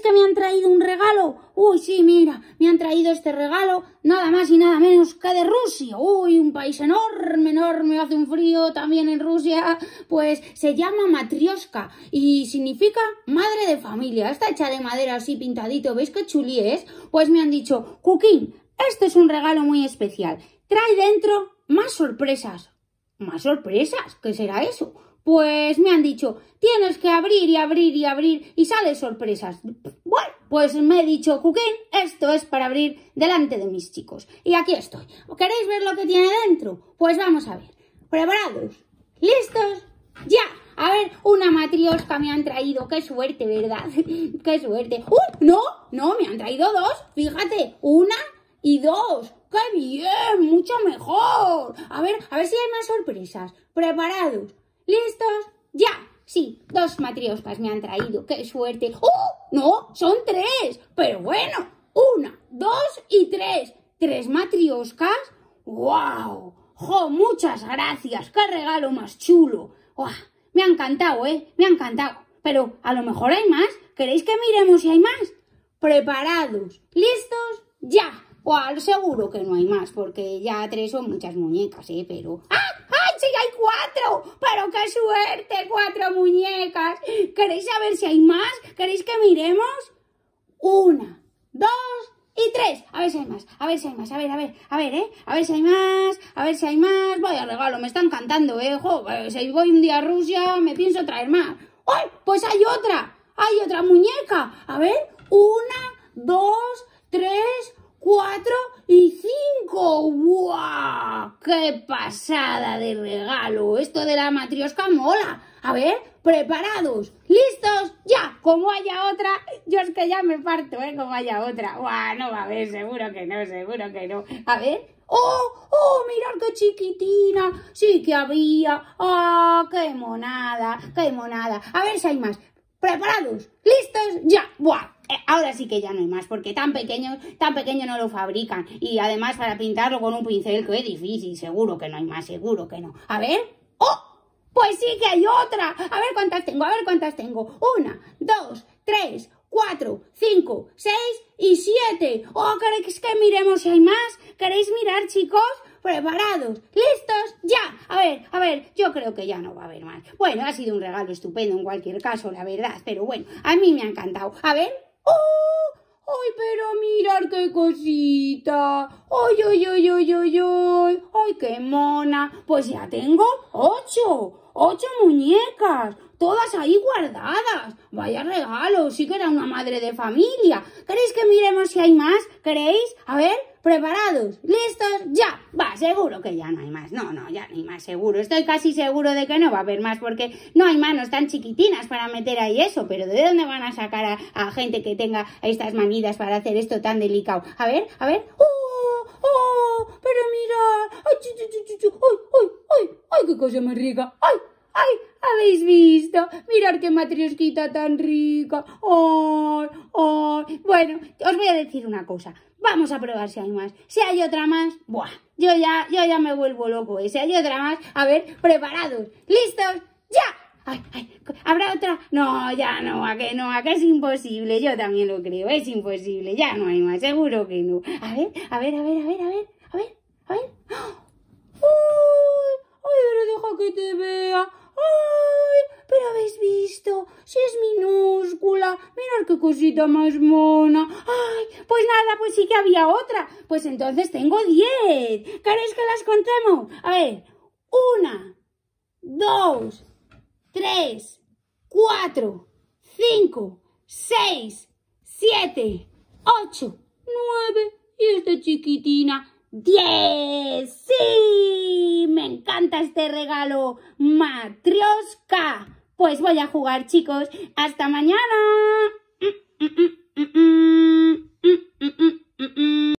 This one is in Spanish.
que me han traído un regalo? Uy, sí, mira, me han traído este regalo nada más y nada menos que de Rusia. Uy, un país enorme, enorme, hace un frío también en Rusia. Pues se llama Matrioska y significa madre de familia. Está hecha de madera así pintadito, ¿veis qué chulí es? Pues me han dicho, cooking, este es un regalo muy especial. Trae dentro más sorpresas. ¿Más sorpresas? ¿Qué será eso? pues me han dicho, tienes que abrir y abrir y abrir y sale sorpresas. Bueno, pues me he dicho, Cuquín, esto es para abrir delante de mis chicos. Y aquí estoy. ¿Queréis ver lo que tiene dentro? Pues vamos a ver. ¿Preparados? ¿Listos? ¡Ya! A ver, una matriosca me han traído. ¡Qué suerte, verdad! ¡Qué suerte! ¡Uy, ¡Uh! ¡No! ¡No! Me han traído dos. Fíjate, una y dos. ¡Qué bien! ¡Mucho mejor! A ver, a ver si hay más sorpresas. ¿Preparados? ¿Listos? ¡Ya! Sí, dos matrioscas me han traído. ¡Qué suerte! ¡Oh! ¡No! ¡Son tres! Pero bueno, una, dos y tres. ¿Tres matrioscas? ¡Wow! ¡Jo! ¡Muchas gracias! ¡Qué regalo más chulo! ¡Wow! Me ha encantado, ¿eh? Me ha encantado. Pero a lo mejor hay más. ¿Queréis que miremos si hay más? Preparados. ¿Listos? ¡Ya! ¡Wow! Seguro que no hay más, porque ya tres son muchas muñecas, ¿eh? Pero... ¡Ah! ¡Ah! sí hay cuatro, pero qué suerte, cuatro muñecas. ¿Queréis saber si hay más? ¿Queréis que miremos? Una, dos y tres. A ver si hay más, a ver si hay más, a ver, a ver, a ver, ¿eh? A ver si hay más, a ver si hay más. Vaya regalo, me están cantando, ¿eh? Jo, eh, si voy un día a Rusia, me pienso traer más. ¡Ay! Pues hay otra, hay otra muñeca. A ver, una, dos, tres, cuatro, ¡Wow! ¡Qué pasada de regalo! Esto de la matriosca mola. A ver, preparados, listos, ya. Como haya otra, yo es que ya me parto, ¿eh? Como haya otra. ¡Guau! No va a haber, seguro que no, seguro que no. A ver, ¡Oh! ¡Oh! ¡Mirad qué chiquitina! Sí que había. ¡Ah! ¡Qué monada! ¡Qué monada! A ver si hay más preparados, listos, ya, eh, ahora sí que ya no hay más, porque tan pequeño, tan pequeño no lo fabrican. Y además para pintarlo con un pincel que es difícil, seguro que no hay más, seguro que no. A ver, ¡oh! Pues sí que hay otra. A ver cuántas tengo, a ver cuántas tengo. Una, dos, tres, cuatro, cinco, seis y siete. oh, queréis que miremos si hay más? ¿Queréis mirar, chicos? preparados, listos, ya. A ver, a ver, yo creo que ya no va a haber más. Bueno, ha sido un regalo estupendo en cualquier caso, la verdad, pero bueno, a mí me ha encantado. A ver, ¡oh! ¡Ay, pero mirar qué cosita! ¡Ay, ay, ay, ay, ay, ay! ¡Ay, qué mona! Pues ya tengo ocho, ocho muñecas todas ahí guardadas. Vaya regalo, sí que era una madre de familia. ¿Queréis que miremos si hay más? ¿Queréis? A ver, preparados, listos, ya. Va, seguro que ya no hay más. No, no, ya no hay más, seguro. Estoy casi seguro de que no va a haber más porque no hay manos tan chiquitinas para meter ahí eso. Pero ¿de dónde van a sacar a, gente que tenga estas manidas para hacer esto tan delicado? A ver, a ver. ¡Oh! ¡Oh! Pero mira. ¡Ay, ay, ay, ay! ¡Ay, qué cosa más rica! ¡Ay! ¡Ay! ¿Habéis visto? Mirad qué matriosquita tan rica. ¡Ay! ¡Ay! Bueno, os voy a decir una cosa. Vamos a probar si hay más. Si hay otra más, ¡buah! Yo ya, yo ya me vuelvo loco. Si hay otra más, a ver, preparados. ¿Listos? ¡Ya! Ay, ay, ¿habrá otra? No, ya no, a que no, a que es imposible, yo también lo creo, es imposible, ya no hay más, seguro que no. A ver, a ver, a ver, a ver, a ver, a ver, a ver. cosita más mono. Ay, pues nada, pues sí que había otra. Pues entonces tengo diez. ¿Queréis que las contemos? A ver, una, dos, tres, cuatro, cinco, seis, siete, ocho, nueve y esta chiquitina. ¡Diez! ¡Sí! ¡Me encanta este regalo! ¡Matrioska! Pues voy a jugar, chicos. ¡Hasta mañana! Mm-mm,